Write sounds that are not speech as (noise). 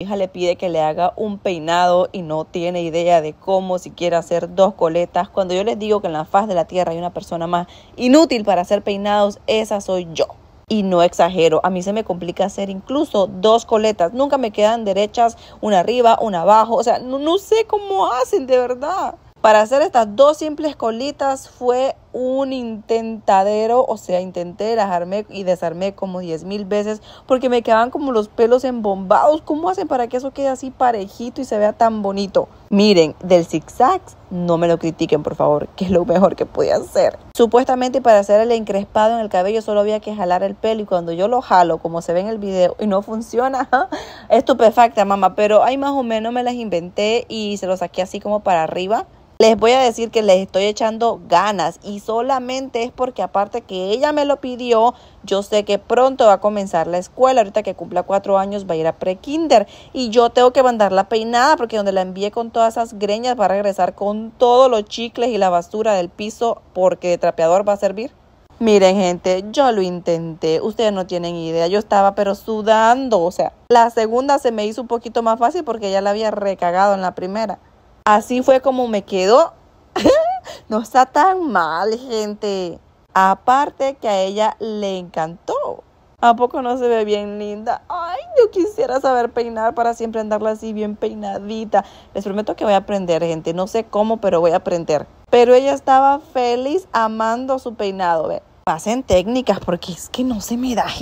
hija le pide que le haga un peinado y no tiene idea de cómo siquiera hacer dos coletas. Cuando yo les digo que en la faz de la tierra hay una persona más inútil para hacer peinados, esa soy yo. Y no exagero, a mí se me complica hacer incluso dos coletas. Nunca me quedan derechas, una arriba, una abajo. O sea, no sé cómo hacen de verdad. Para hacer estas dos simples colitas fue un intentadero, o sea, intenté armé y desarmé como diez mil veces porque me quedaban como los pelos embombados. ¿Cómo hacen para que eso quede así parejito y se vea tan bonito? Miren, del zigzag no me lo critiquen, por favor, que es lo mejor que podía hacer. Supuestamente para hacer el encrespado en el cabello solo había que jalar el pelo y cuando yo lo jalo, como se ve en el video, y no funciona, (laughs) estupefacta, mamá, pero ahí más o menos me las inventé y se lo saqué así como para arriba les voy a decir que les estoy echando ganas y solamente es porque aparte que ella me lo pidió, yo sé que pronto va a comenzar la escuela, ahorita que cumpla cuatro años va a ir a prekinder y yo tengo que mandarla peinada porque donde la envié con todas esas greñas va a regresar con todos los chicles y la basura del piso porque de trapeador va a servir. Miren gente, yo lo intenté, ustedes no tienen idea, yo estaba pero sudando, o sea, la segunda se me hizo un poquito más fácil porque ya la había recagado en la primera. Así fue como me quedó. (laughs) no está tan mal, gente. Aparte que a ella le encantó. ¿A poco no se ve bien linda? Ay, yo quisiera saber peinar para siempre andarla así bien peinadita. Les prometo que voy a aprender, gente. No sé cómo, pero voy a aprender. Pero ella estaba feliz amando su peinado. Pasen técnicas porque es que no se me da.